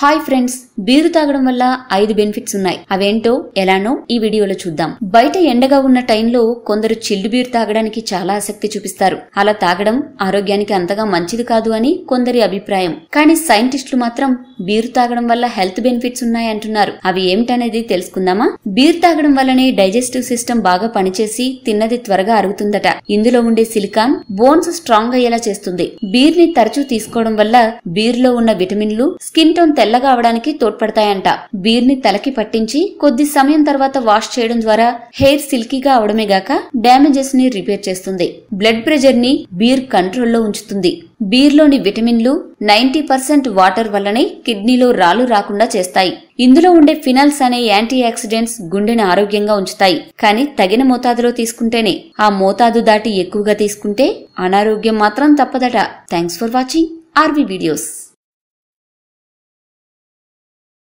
hi friends beer తాగడం వల్ల ఐదు బెనిఫిట్స్ ఉన్నాయి అవేంటో ఎలానో ఈ వీడియోలో చూద్దాం బయట ఎండగా ఉన్న టైంలో కొందరు చిల్లు బీరు తాగడానికి చాలా ఆసక్తి చూపిస్తారు అలా తాగడం ఆరోగ్యానికి అంతగా మంచిది కాదు అని కొందరి అభిప్రాయం కానీ సైంటిస్టులు మాత్రం బీరు తాగడం వల్ల హెల్త్ బెనిఫిట్స్ ఉన్నాయి అంటున్నారు అవి ఏమిటనేది తెలుసుకుందామా బీరు తాగడం వల్లనే డైజెస్టివ్ సిస్టమ్ బాగా పనిచేసి తిన్నది త్వరగా అరుగుతుందట ఇందులో ఉండే సిలికాన్ బోన్స్ స్ట్రాంగ్ అయ్యేలా చేస్తుంది బీర్ ని తరచూ తీసుకోవడం వల్ల బీర్లో ఉన్న విటమిన్లు స్కిన్ టోన్ తెల్లగా అవడానికి తోడ్పడతాయంట బీర్ని తలకి పట్టించి కొద్ది సమయం తర్వాత వాష్ చేయడం ద్వారా హెయిర్ సిల్కీగా అవడమే గాక డ్యామేజెస్ ని రిపేర్ చేస్తుంది బ్లడ్ ప్రెషర్ ని బీర్ కంట్రోల్లో ఉంచుతుంది బీర్లోని విటమిన్లు నైంటీ పర్సెంట్ వాటర్ వల్లనే కిడ్నీలో రాళ్లు రాకుండా చేస్తాయి ఇందులో ఉండే ఫినాల్స్ అనే యాంటీ ఆక్సిడెంట్స్ గుండెని ఆరోగ్యంగా ఉంచుతాయి కానీ తగిన మోతాదులో తీసుకుంటేనే ఆ మోతాదు దాటి ఎక్కువగా తీసుకుంటే అనారోగ్యం మాత్రం తప్పదట thanks for watching RV videos